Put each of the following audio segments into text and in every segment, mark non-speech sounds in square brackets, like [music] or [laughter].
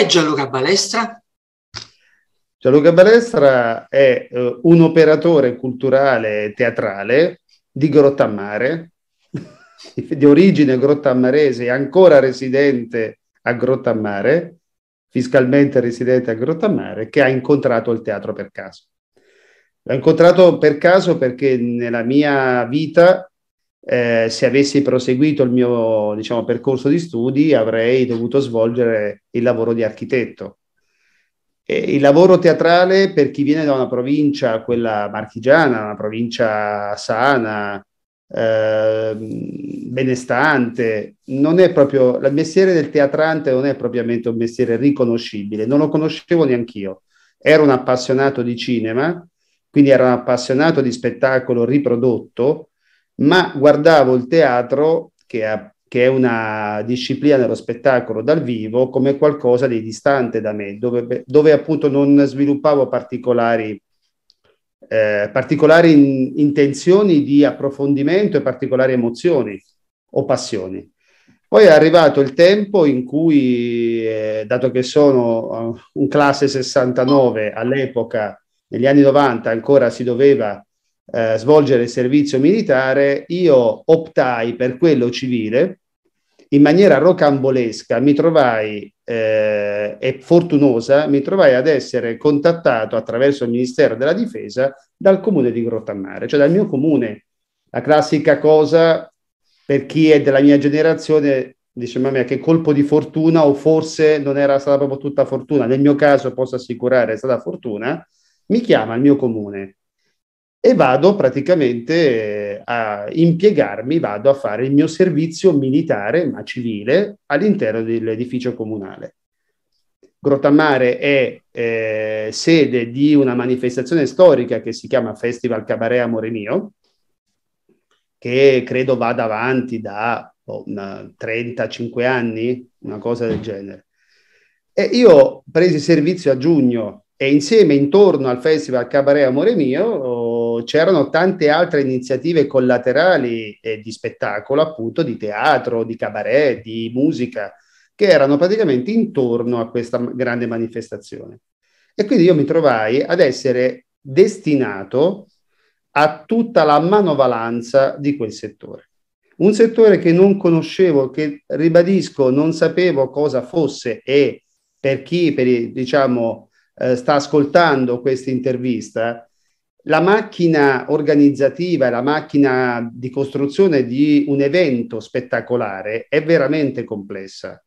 è Gianluca Balestra? Gianluca Balestra è uh, un operatore culturale teatrale di Grottammare, [laughs] di origine grottammarese e ancora residente a Grottammare, fiscalmente residente a Grottammare, che ha incontrato il teatro per caso. L'ho incontrato per caso perché nella mia vita eh, se avessi proseguito il mio diciamo, percorso di studi avrei dovuto svolgere il lavoro di architetto. E il lavoro teatrale per chi viene da una provincia, quella marchigiana, una provincia sana, eh, benestante, non è proprio, il mestiere del teatrante non è propriamente un mestiere riconoscibile, non lo conoscevo neanche io. Ero un appassionato di cinema, quindi ero un appassionato di spettacolo riprodotto, ma guardavo il teatro, che, ha, che è una disciplina dello spettacolo dal vivo, come qualcosa di distante da me, dove, dove appunto non sviluppavo particolari, eh, particolari in, intenzioni di approfondimento e particolari emozioni o passioni. Poi è arrivato il tempo in cui, eh, dato che sono un eh, classe 69, all'epoca, negli anni 90, ancora si doveva eh, svolgere il servizio militare, io optai per quello civile in maniera rocambolesca, mi trovai eh, e fortunosa, mi trovai ad essere contattato attraverso il Ministero della Difesa dal comune di Grottammare, cioè dal mio comune. La classica cosa per chi è della mia generazione dice mamma mia che colpo di fortuna o forse non era stata proprio tutta fortuna, nel mio caso posso assicurare è stata fortuna, mi chiama il mio comune e vado praticamente eh, a impiegarmi, vado a fare il mio servizio militare, ma civile, all'interno dell'edificio comunale. Grottamare è eh, sede di una manifestazione storica che si chiama Festival Cabaret Amore Mio, che credo vada avanti da oh, 35 anni, una cosa del genere. E io ho preso servizio a giugno e insieme intorno al Festival Cabaret Amore Mio c'erano tante altre iniziative collaterali eh, di spettacolo, appunto, di teatro, di cabaret, di musica, che erano praticamente intorno a questa grande manifestazione. E quindi io mi trovai ad essere destinato a tutta la manovalanza di quel settore. Un settore che non conoscevo, che ribadisco, non sapevo cosa fosse e per chi per, diciamo, eh, sta ascoltando questa intervista, la macchina organizzativa, la macchina di costruzione di un evento spettacolare è veramente complessa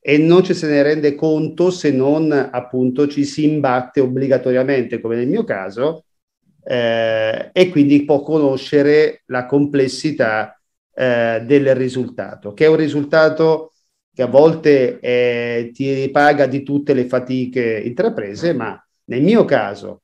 e non ci se ne rende conto se non appunto ci si imbatte obbligatoriamente, come nel mio caso, eh, e quindi può conoscere la complessità eh, del risultato, che è un risultato che a volte eh, ti ripaga di tutte le fatiche intraprese, ma nel mio caso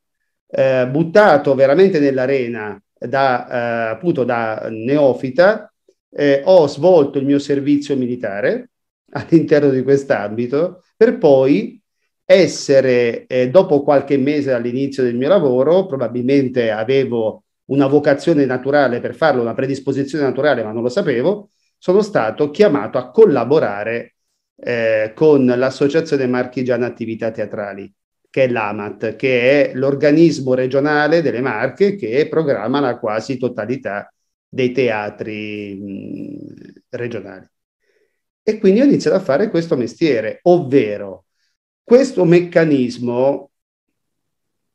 eh, buttato veramente nell'arena da, eh, appunto da neofita, eh, ho svolto il mio servizio militare all'interno di quest'ambito per poi essere, eh, dopo qualche mese dall'inizio del mio lavoro, probabilmente avevo una vocazione naturale per farlo, una predisposizione naturale, ma non lo sapevo, sono stato chiamato a collaborare eh, con l'Associazione Marchigiana Attività Teatrali che è l'AMAT, che è l'organismo regionale delle Marche che programma la quasi totalità dei teatri mh, regionali. E quindi ho iniziato a fare questo mestiere, ovvero questo meccanismo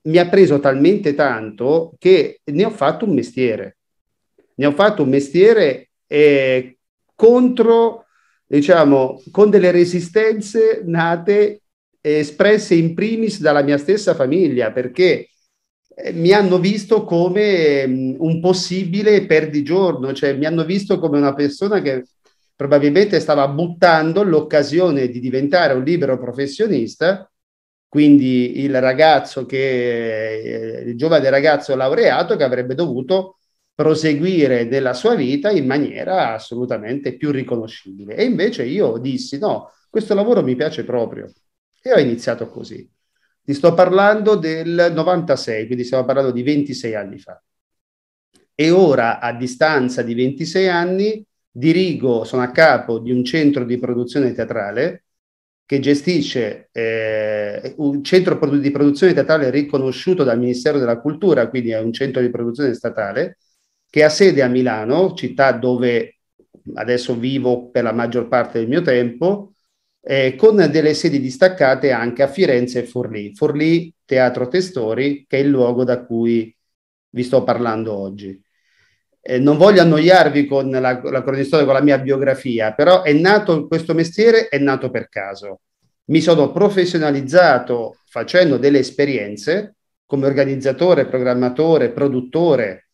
mi ha preso talmente tanto che ne ho fatto un mestiere. Ne ho fatto un mestiere eh, contro, diciamo, con delle resistenze nate espresse in primis dalla mia stessa famiglia, perché eh, mi hanno visto come mm, un possibile perdigiorno, cioè mi hanno visto come una persona che probabilmente stava buttando l'occasione di diventare un libero professionista, quindi il ragazzo che, eh, il giovane ragazzo laureato che avrebbe dovuto proseguire nella sua vita in maniera assolutamente più riconoscibile. E invece io dissi no, questo lavoro mi piace proprio. E ho iniziato così. Ti sto parlando del 96, quindi stiamo parlando di 26 anni fa. E ora, a distanza di 26 anni, dirigo, sono a capo di un centro di produzione teatrale che gestisce eh, un centro di produzione teatrale riconosciuto dal Ministero della Cultura, quindi è un centro di produzione statale, che ha sede a Milano, città dove adesso vivo per la maggior parte del mio tempo, eh, con delle sedi distaccate anche a Firenze e Forlì. Forlì, Teatro Testori, che è il luogo da cui vi sto parlando oggi. Eh, non voglio annoiarvi con la, la cronistoria, con la mia biografia, però è nato questo mestiere, è nato per caso. Mi sono professionalizzato facendo delle esperienze come organizzatore, programmatore, produttore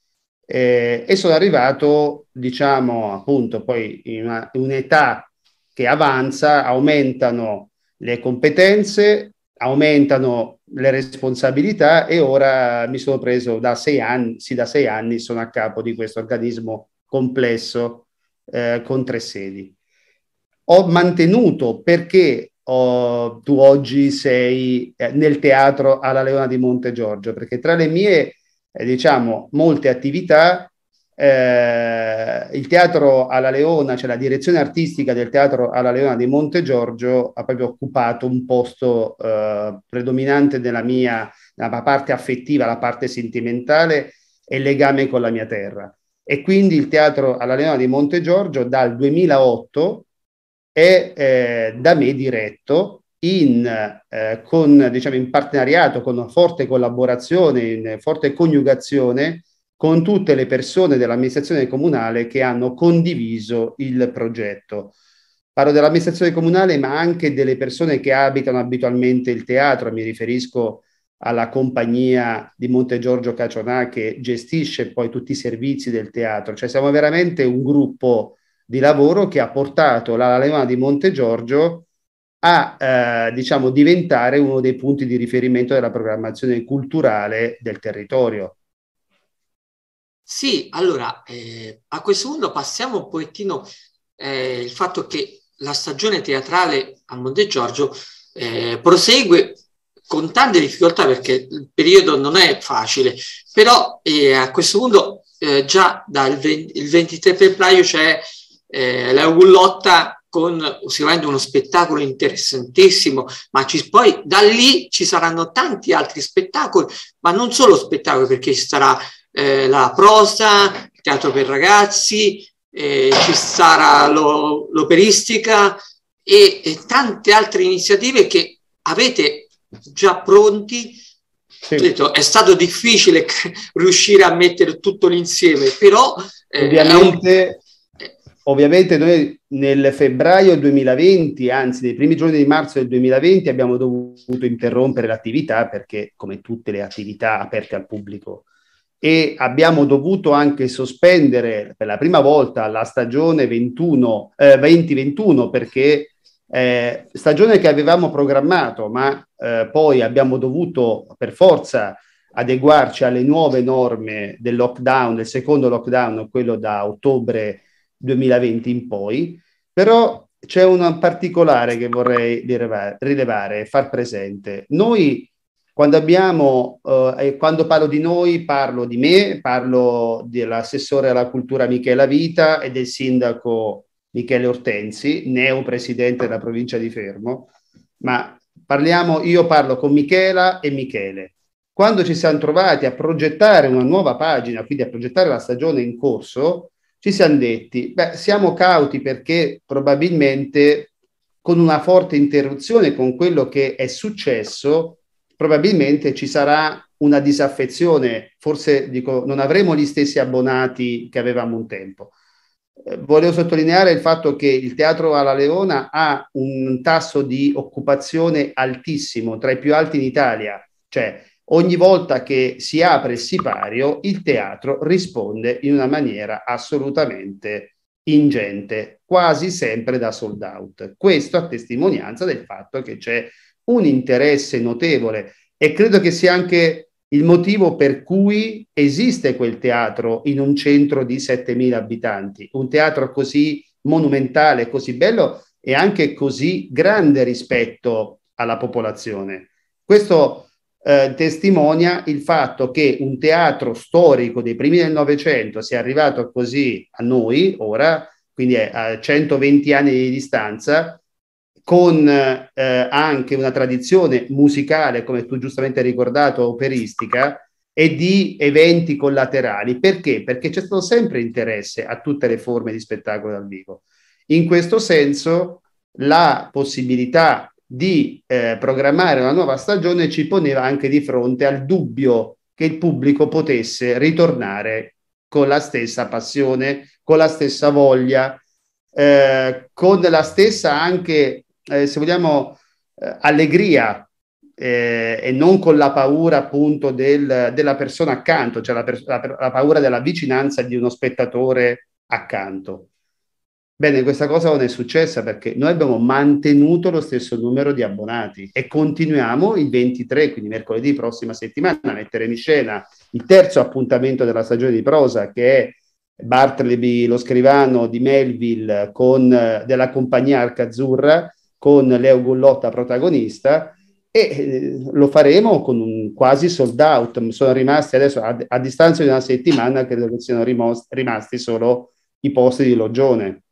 eh, e sono arrivato, diciamo, appunto, poi in una, un'età che avanza, aumentano le competenze, aumentano le responsabilità e ora mi sono preso da sei anni, sì da sei anni sono a capo di questo organismo complesso eh, con tre sedi. Ho mantenuto perché ho, oh, tu oggi sei eh, nel teatro alla Leona di Monte Giorgio, perché tra le mie, eh, diciamo, molte attività eh, il teatro alla Leona, cioè la direzione artistica del teatro alla Leona di Monte Giorgio ha proprio occupato un posto eh, predominante nella mia nella parte affettiva, la parte sentimentale e legame con la mia terra. E quindi il teatro alla Leona di Monte Giorgio dal 2008 è eh, da me diretto in, eh, con, diciamo, in partenariato, con una forte collaborazione, in forte coniugazione con tutte le persone dell'amministrazione comunale che hanno condiviso il progetto. Parlo dell'amministrazione comunale, ma anche delle persone che abitano abitualmente il teatro, mi riferisco alla compagnia di Monte Giorgio Cacionà che gestisce poi tutti i servizi del teatro, cioè siamo veramente un gruppo di lavoro che ha portato la Leona di Monte Giorgio a eh, diciamo diventare uno dei punti di riferimento della programmazione culturale del territorio. Sì, allora eh, a questo punto passiamo un pochettino eh, il fatto che la stagione teatrale a Monte Giorgio eh, prosegue con tante difficoltà perché il periodo non è facile, però eh, a questo punto eh, già dal 20, il 23 febbraio c'è eh, la Gullotta con sicuramente uno spettacolo interessantissimo, ma ci, poi da lì ci saranno tanti altri spettacoli, ma non solo spettacoli perché ci sarà eh, la prosa, il teatro per ragazzi, eh, ci sarà lo, l'operistica e, e, tante altre iniziative che avete già pronti. Sì. Detto, è stato difficile [laughs] riuscire a mettere tutto l'insieme, però... Eh, Ovviamente eh. ovviamente noi nel febbraio 2020, anzi nei primi giorni di marzo del 2020, abbiamo dovuto interrompere l'attività perché come tutte le attività aperte al pubblico e abbiamo dovuto anche sospendere per la prima volta la stagione 21, eh, 2021 perché eh, stagione che avevamo programmato ma eh, poi abbiamo dovuto per forza adeguarci alle nuove norme del lockdown, del secondo lockdown, quello da ottobre 2020 in poi, però c'è un particolare che vorrei rilevare, e far presente. Noi quando, abbiamo, eh, quando parlo di noi, parlo di me, parlo dell'assessore alla cultura Michela Vita e del sindaco Michele Ortensi, neo presidente della provincia di Fermo, ma parliamo, io parlo con Michela e Michele. Quando ci siamo trovati a progettare una nuova pagina, quindi a progettare la stagione in corso, ci siamo detti, beh, siamo cauti perché probabilmente con una forte interruzione con quello che è successo, probabilmente ci sarà una disaffezione, forse dico, non avremo gli stessi abbonati che avevamo un tempo. Eh, volevo sottolineare il fatto che il Teatro alla Leona ha un tasso di occupazione altissimo, tra i più alti in Italia, cioè ogni volta che si apre il sipario il teatro risponde in una maniera assolutamente ingente, quasi sempre da sold out. Questo a testimonianza del fatto che c'è un interesse notevole e credo che sia anche il motivo per cui esiste quel teatro in un centro di 7.000 abitanti, un teatro così monumentale, così bello e anche così grande rispetto alla popolazione. Questo eh, testimonia il fatto che un teatro storico dei primi del Novecento sia arrivato così a noi ora, quindi a 120 anni di distanza, con eh, anche una tradizione musicale, come tu giustamente hai ricordato, operistica, e di eventi collaterali. Perché? Perché c'è stato sempre interesse a tutte le forme di spettacolo dal vivo. In questo senso, la possibilità di eh, programmare una nuova stagione ci poneva anche di fronte al dubbio che il pubblico potesse ritornare con la stessa passione, con la stessa voglia, eh, con la stessa anche eh, se vogliamo, eh, allegria eh, e non con la paura appunto del, della persona accanto, cioè la, la, la, paura della vicinanza di uno spettatore accanto. Bene, questa cosa non è successa perché noi abbiamo mantenuto lo stesso numero di abbonati e continuiamo il 23, quindi mercoledì prossima settimana, a mettere in scena il terzo appuntamento della stagione di prosa che è Bartleby, lo scrivano di Melville con, eh, della compagnia Arca Arcazzurra, con Leo Gullotta protagonista e eh, lo faremo con un quasi sold out. Sono rimasti adesso a, a distanza di una settimana, credo che siano rimos- rimasti solo i posti di Logione.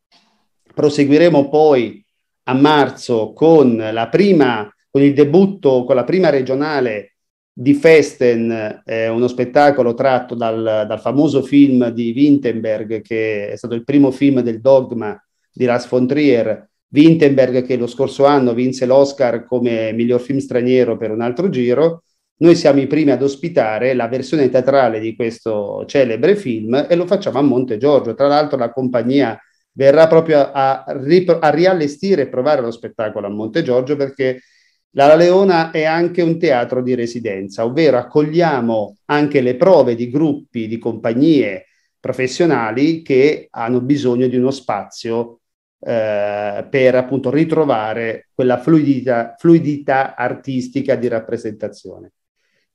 Proseguiremo poi a marzo con la prima, con il debutto, con la prima regionale di Festen, eh, uno spettacolo tratto dal, dal famoso film di Wittenberg, che è stato il primo film del dogma di Lars von Trier, Wittenberg che lo scorso anno vinse l'Oscar come miglior film straniero per un altro giro, noi siamo i primi ad ospitare la versione teatrale di questo celebre film e lo facciamo a Monte Giorgio. Tra l'altro la compagnia verrà proprio a, rip- a riallestire e provare lo spettacolo a Monte Giorgio perché la la Leona è anche un teatro di residenza, ovvero accogliamo anche le prove di gruppi, di compagnie professionali che hanno bisogno di uno spazio eh, per appunto ritrovare quella fluidità, fluidità artistica di rappresentazione.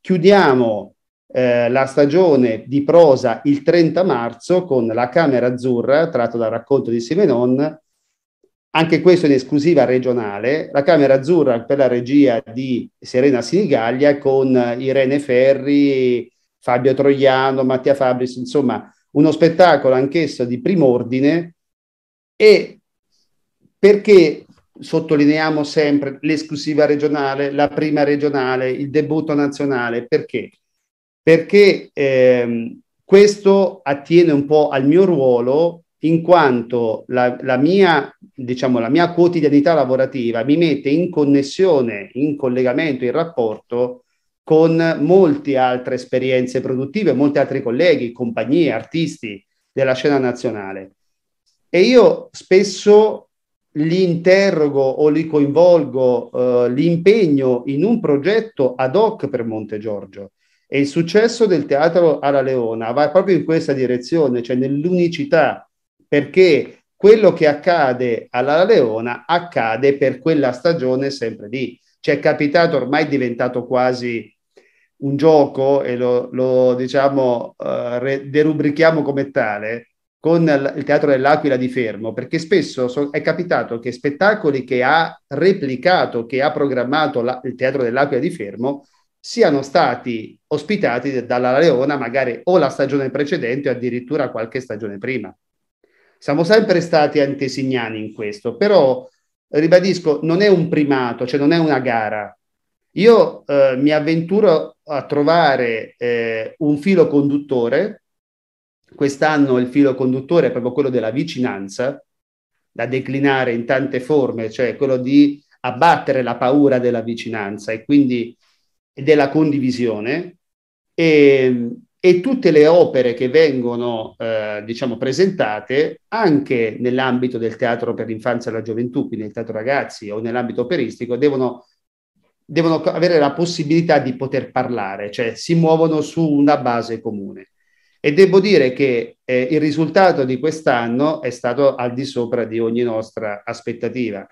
Chiudiamo eh, la stagione di prosa il 30 marzo con La Camera Azzurra, tratto dal racconto di Simenon, anche questo in esclusiva regionale, La Camera Azzurra per la regia di Serena Sinigaglia con Irene Ferri, Fabio Troiano, Mattia Fabris, insomma uno spettacolo anch'esso di prim'ordine e perché sottolineiamo sempre l'esclusiva regionale, la prima regionale, il debutto nazionale? Perché? Perché ehm, questo attiene un po' al mio ruolo in quanto la, la, mia, diciamo, la mia quotidianità lavorativa mi mette in connessione, in collegamento, in rapporto con molte altre esperienze produttive, molti altri colleghi, compagnie, artisti della scena nazionale. E io spesso li interrogo o li coinvolgo, eh, li impegno in un progetto ad hoc per Monte Giorgio. E il successo del teatro alla Leona va proprio in questa direzione, cioè nell'unicità, perché quello che accade alla Leona accade per quella stagione sempre lì. Ci è capitato, ormai è diventato quasi un gioco e lo, lo diciamo, eh, derubrichiamo come tale, con il Teatro dell'Aquila di Fermo, perché spesso so, è capitato che spettacoli che ha replicato, che ha programmato la, il Teatro dell'Aquila di Fermo, siano stati ospitati dalla Leona magari o la stagione precedente o addirittura qualche stagione prima. Siamo sempre stati antesignani in questo, però ribadisco, non è un primato, cioè non è una gara. Io eh, mi avventuro a trovare eh, un filo conduttore Quest'anno il filo conduttore è proprio quello della vicinanza, da declinare in tante forme, cioè quello di abbattere la paura della vicinanza e quindi della condivisione. E, e tutte le opere che vengono eh, diciamo presentate anche nell'ambito del teatro per l'infanzia e la gioventù, quindi nel teatro ragazzi o nell'ambito operistico, devono, devono avere la possibilità di poter parlare, cioè si muovono su una base comune. E devo dire che eh, il risultato di quest'anno è stato al di sopra di ogni nostra aspettativa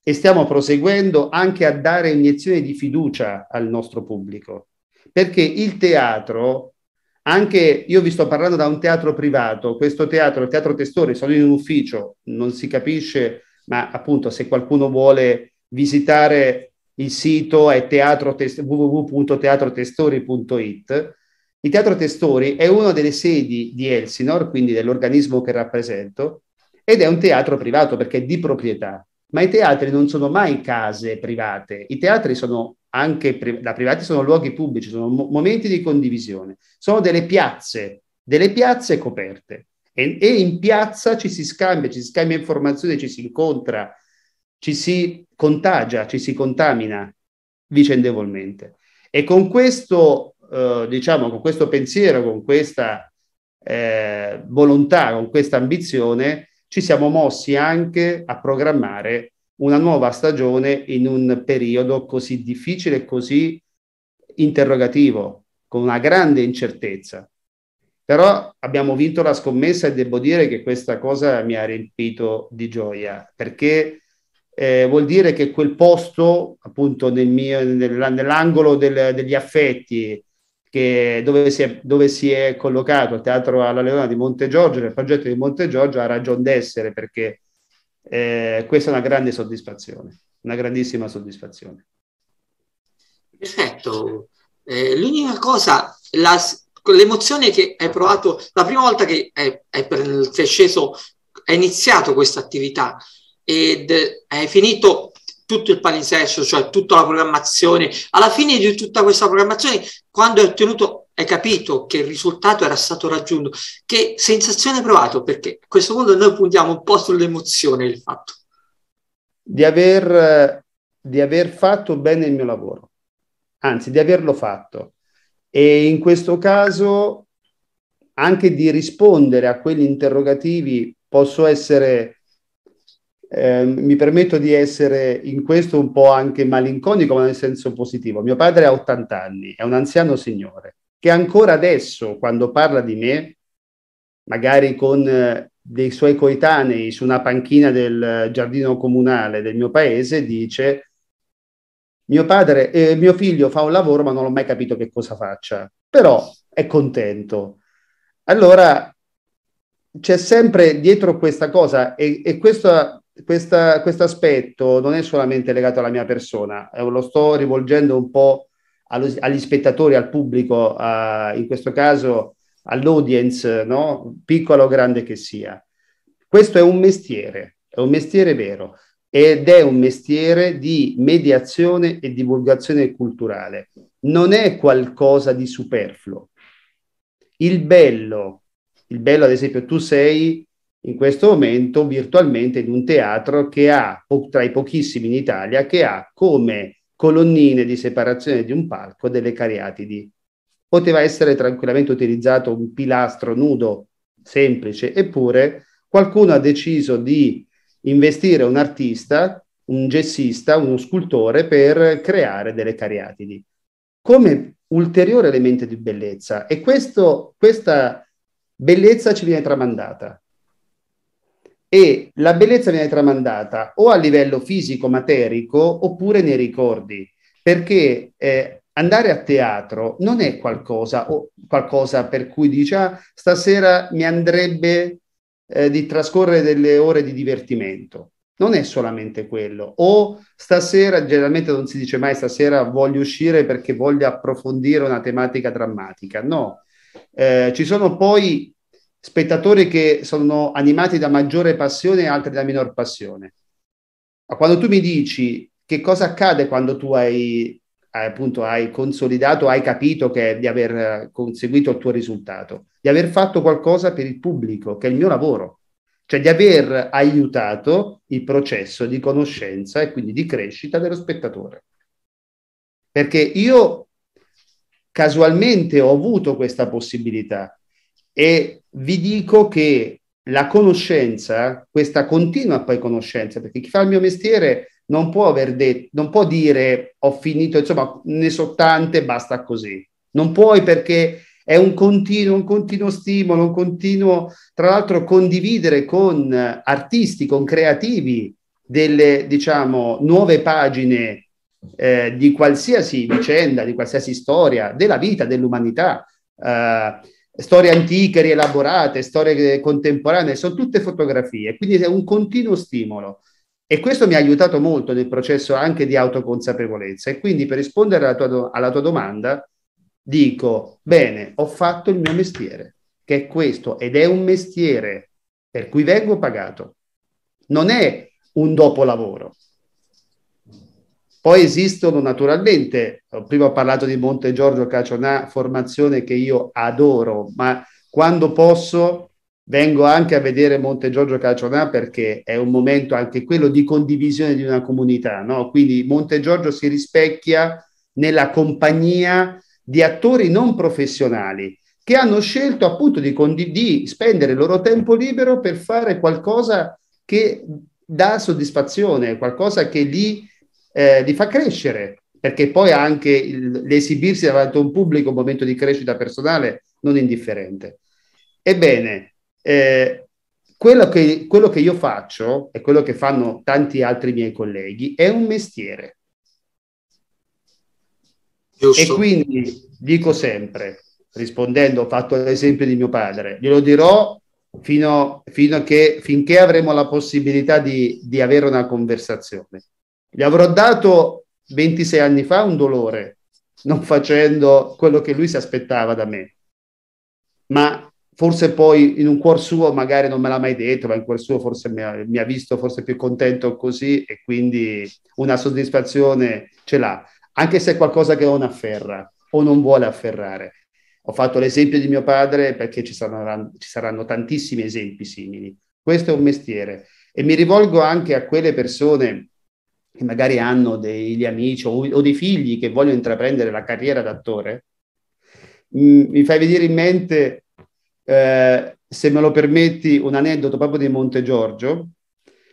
e stiamo proseguendo anche a dare iniezione di fiducia al nostro pubblico, perché il teatro, anche io vi sto parlando da un teatro privato, questo teatro, il teatro Testori, sono in un ufficio, non si capisce, ma appunto se qualcuno vuole visitare il sito è www.teatrotestori.it il Teatro Testori è una delle sedi di Elsinor, quindi dell'organismo che rappresento, ed è un teatro privato perché è di proprietà. Ma i teatri non sono mai case private, i teatri sono anche da privati, sono luoghi pubblici, sono momenti di condivisione, sono delle piazze, delle piazze coperte. E, e in piazza ci si scambia, ci si scambia informazioni, ci si incontra, ci si contagia, ci si contamina vicendevolmente. E con questo eh, diciamo, con questo pensiero, con questa eh, volontà, con questa ambizione, ci siamo mossi anche a programmare una nuova stagione in un periodo così difficile e così interrogativo, con una grande incertezza. Però abbiamo vinto la scommessa e devo dire che questa cosa mi ha riempito di gioia, perché eh, vuol dire che quel posto, appunto nel mio, nell'angolo del, degli affetti, che dove, si è, dove si è collocato il Teatro alla Leona di Monte Giorgio, nel progetto di Monte Giorgio, ha ragione d'essere perché eh, questa è una grande soddisfazione, una grandissima soddisfazione. Perfetto. Eh, l'unica cosa, la, l'emozione che hai provato la prima volta che è, sceso, è iniziato questa attività ed è finito tutto il palinsesto, cioè tutta la programmazione. Alla fine di tutta questa programmazione, quando hai ottenuto, hai capito che il risultato era stato raggiunto, che sensazione hai provato? Perché a questo punto noi puntiamo un po' sull'emozione il fatto. Di aver, di aver fatto bene il mio lavoro, anzi di averlo fatto. E in questo caso anche di rispondere a quegli interrogativi posso essere Ehm, mi permetto di essere in questo un po' anche malinconico, ma nel senso positivo. Mio padre ha 80 anni, è un anziano signore, che ancora adesso, quando parla di me, magari con eh, dei suoi coetanei su una panchina del giardino comunale del mio paese, dice mio padre, eh, mio figlio fa un lavoro ma non ho mai capito che cosa faccia, però è contento. Allora c'è sempre dietro questa cosa e, e questa questo aspetto non è solamente legato alla mia persona, eh, lo sto rivolgendo un po' allo, agli spettatori, al pubblico, eh, in questo caso all'audience, no? piccolo o grande che sia. Questo è un mestiere, è un mestiere vero ed è un mestiere di mediazione e divulgazione culturale. Non è qualcosa di superfluo. Il bello, il bello ad esempio tu sei in questo momento virtualmente in un teatro che ha, tra i pochissimi in Italia, che ha come colonnine di separazione di un palco delle cariatidi. Poteva essere tranquillamente utilizzato un pilastro nudo, semplice, eppure qualcuno ha deciso di investire un artista, un gessista, uno scultore per creare delle cariatidi. Come ulteriore elemento di bellezza. E questo, questa bellezza ci viene tramandata e la bellezza viene tramandata o a livello fisico-materico oppure nei ricordi, perché eh, andare a teatro non è qualcosa, o qualcosa per cui dici ah, stasera mi andrebbe eh, di trascorrere delle ore di divertimento. Non è solamente quello. O stasera, generalmente non si dice mai stasera voglio uscire perché voglio approfondire una tematica drammatica. No, eh, ci sono poi spettatori che sono animati da maggiore passione e altri da minor passione. Ma quando tu mi dici che cosa accade quando tu hai, hai, appunto, hai consolidato, hai capito che di aver eh, conseguito il tuo risultato, di aver fatto qualcosa per il pubblico, che è il mio lavoro, cioè di aver aiutato il processo di conoscenza e quindi di crescita dello spettatore. Perché io casualmente ho avuto questa possibilità e vi dico che la conoscenza, questa continua poi conoscenza, perché chi fa il mio mestiere non può, detto, non può dire ho finito, insomma, ne so tante, basta così. Non puoi perché è un continuo, un continuo stimolo, un continuo, tra l'altro, condividere con artisti, con creativi delle, diciamo, nuove pagine eh, di qualsiasi vicenda, di qualsiasi storia, della vita, dell'umanità. Eh, storie antiche rielaborate, storie eh, contemporanee, sono tutte fotografie, quindi è un continuo stimolo. E questo mi ha aiutato molto nel processo anche di autoconsapevolezza. E quindi per rispondere alla tua, alla tua domanda, dico, bene, ho fatto il mio mestiere, che è questo, ed è un mestiere per cui vengo pagato. Non è un dopolavoro. Poi esistono naturalmente, eh, prima ho parlato di Monte Giorgio Cacionà, formazione che io adoro, ma quando posso vengo anche a vedere Monte Giorgio Cacionà perché è un momento anche quello di condivisione di una comunità, no? Quindi Monte Giorgio si rispecchia nella compagnia di attori non professionali che hanno scelto appunto di, condi- di spendere il loro tempo libero per fare qualcosa che dà soddisfazione, qualcosa che li eh, li fa crescere, perché poi anche il, l'esibirsi davanti a un pubblico è un momento di crescita personale non indifferente. Ebbene, eh, quello, che, quello che io faccio e quello che fanno tanti altri miei colleghi è un mestiere. Giusto. E quindi dico sempre, rispondendo, ho fatto l'esempio di mio padre, glielo dirò fino, fino che, finché avremo la possibilità di, di avere una conversazione. Gli avrò dato 26 anni fa un dolore, non facendo quello che lui si aspettava da me. Ma forse poi in un cuor suo magari non me l'ha mai detto, ma in cuor suo forse mi ha, mi ha visto forse più contento così e quindi una soddisfazione ce l'ha, anche se è qualcosa che non afferra o non vuole afferrare. Ho fatto l'esempio di mio padre perché ci saranno, ci saranno tantissimi esempi simili. Questo è un mestiere e mi rivolgo anche a quelle persone che magari hanno degli amici o, o dei figli che vogliono intraprendere la carriera d'attore, mh, mm, mi fai venire in mente, eh, se me lo permetti, un aneddoto proprio di Monte Giorgio,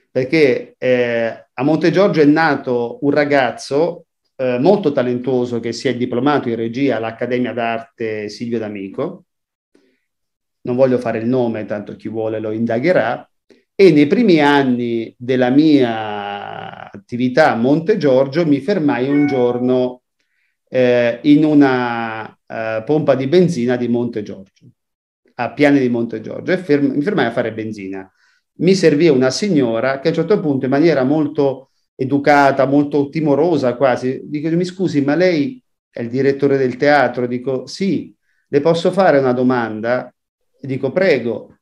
perché eh, a Monte Giorgio è nato un ragazzo eh, molto talentuoso che si è diplomato in regia all'Accademia d'Arte Silvio D'Amico. Non voglio fare il nome, tanto chi vuole lo indagherà, e nei primi anni della mia attività a Monte Giorgio mi fermai un giorno eh, in una eh, pompa di benzina di Monte Giorgio, a Piani di Monte Giorgio, e ferm- mi fermai a fare benzina. Mi servì una signora che a un certo punto in maniera molto educata, molto timorosa quasi, dico mi scusi ma lei è il direttore del teatro? Dico sì, le posso fare una domanda? E dico prego.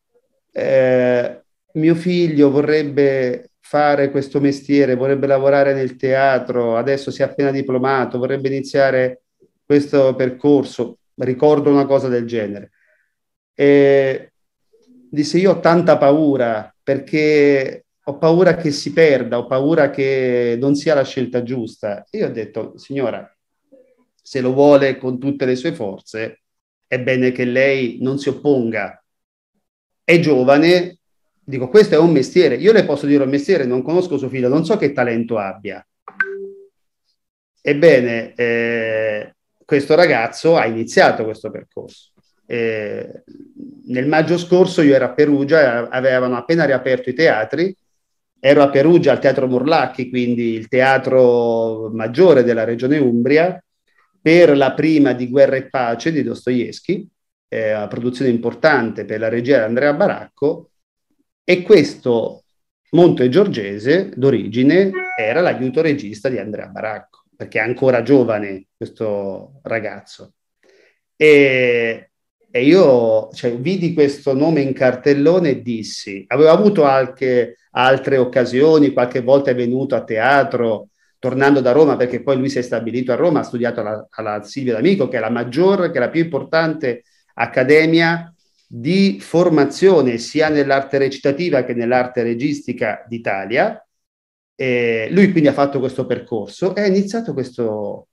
Eh, mio figlio vorrebbe fare questo mestiere, vorrebbe lavorare nel teatro, adesso si è appena diplomato, vorrebbe iniziare questo percorso, ricordo una cosa del genere. E disse io ho tanta paura perché ho paura che si perda, ho paura che non sia la scelta giusta. E io ho detto signora, se lo vuole con tutte le sue forze, è bene che lei non si opponga. È giovane, dico, questo è un mestiere. Io le posso dire un mestiere, non conosco suo figlio, non so che talento abbia. Ebbene, eh, questo ragazzo ha iniziato questo percorso. Eh, nel maggio scorso io ero a Perugia, avevano appena riaperto i teatri, ero a Perugia al Teatro Morlacchi, quindi il teatro maggiore della regione Umbria, per la prima di Guerra e Pace di Dostoevsky, eh, una produzione importante per la regia di Andrea Baracco, e questo Monte Giorgese d'origine era l'aiuto regista di Andrea Baracco, perché è ancora giovane questo ragazzo. E, e io cioè, vidi questo nome in cartellone e dissi, avevo avuto anche altre occasioni, qualche volta è venuto a teatro, tornando da Roma, perché poi lui si è stabilito a Roma, ha studiato alla, alla Silvia D'Amico, che è la maggiore, che è la più importante accademia di formazione sia nell'arte recitativa che nell'arte registica d'Italia. Eh, lui quindi ha fatto questo percorso e ha iniziato questo,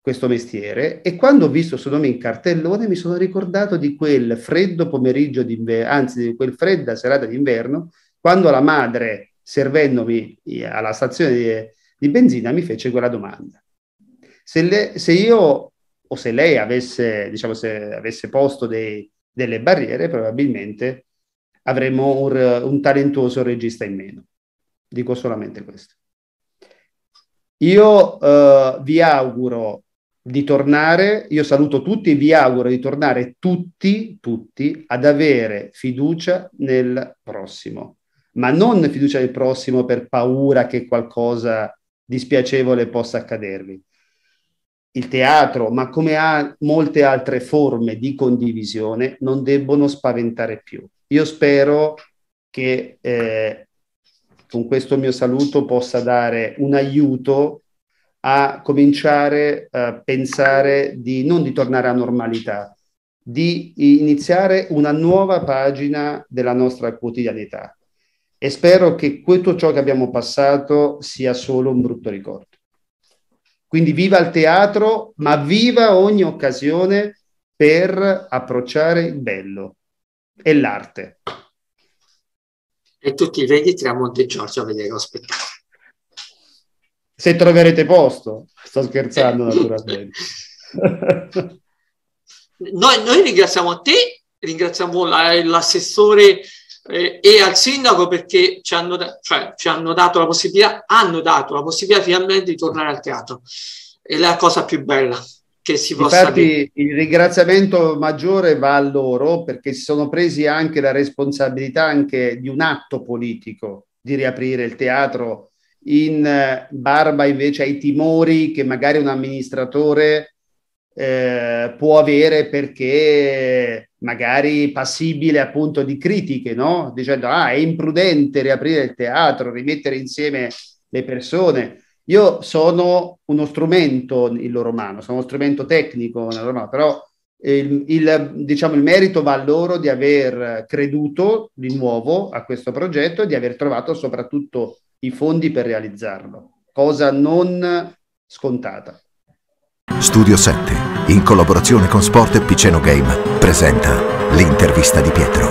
questo mestiere e quando ho visto il suo nome in cartellone mi sono ricordato di quel freddo pomeriggio d'inverno, anzi di quel fredda serata d'inverno, quando la madre, servendomi alla stazione di, di benzina, mi fece quella domanda. Se, le, se, io o se lei avesse, diciamo, se avesse posto dei, delle barriere, probabilmente avremo un, un talentuoso regista in meno. Dico solamente questo. Io eh, vi auguro di tornare, io saluto tutti, vi auguro di tornare tutti, tutti ad avere fiducia nel prossimo, ma non fiducia nel prossimo per paura che qualcosa di spiacevole possa accadervi, il teatro, ma come ha molte altre forme di condivisione, non debbono spaventare più. Io spero che eh, con questo mio saluto possa dare un aiuto a cominciare a eh, pensare di non di tornare a normalità, di iniziare una nuova pagina della nostra quotidianità. E spero che tutto ciò che abbiamo passato sia solo un brutto ricordo. Quindi viva il teatro, ma viva ogni occasione per approcciare il bello e l'arte. E tutti i venditi a Monte Giorgio a vedere lo spettacolo. Se troverete posto, sto scherzando eh. naturalmente. [laughs] noi, noi ringraziamo te, ringraziamo l'assessore eh, e al sindaco perché ci hanno, cioè, ci hanno, dato la possibilità, hanno dato la possibilità finalmente di tornare al teatro. È la cosa più bella che si Infatti, possa Infatti, il ringraziamento maggiore va a loro perché si sono presi anche la responsabilità anche di un atto politico di riaprire il teatro in eh, barba invece ai timori che magari un amministratore eh, può avere perché magari passibile appunto di critiche, no? dicendo ah, è imprudente riaprire il teatro, rimettere insieme le persone. Io sono uno strumento in loro mano, sono uno strumento tecnico nella loro mano, però il, il, diciamo, il merito va a loro di aver creduto di nuovo a questo progetto e di aver trovato soprattutto i fondi per realizzarlo, cosa non scontata. Studio 7 in collaborazione con Sport e Piceno Game, presenta l'intervista di Pietro.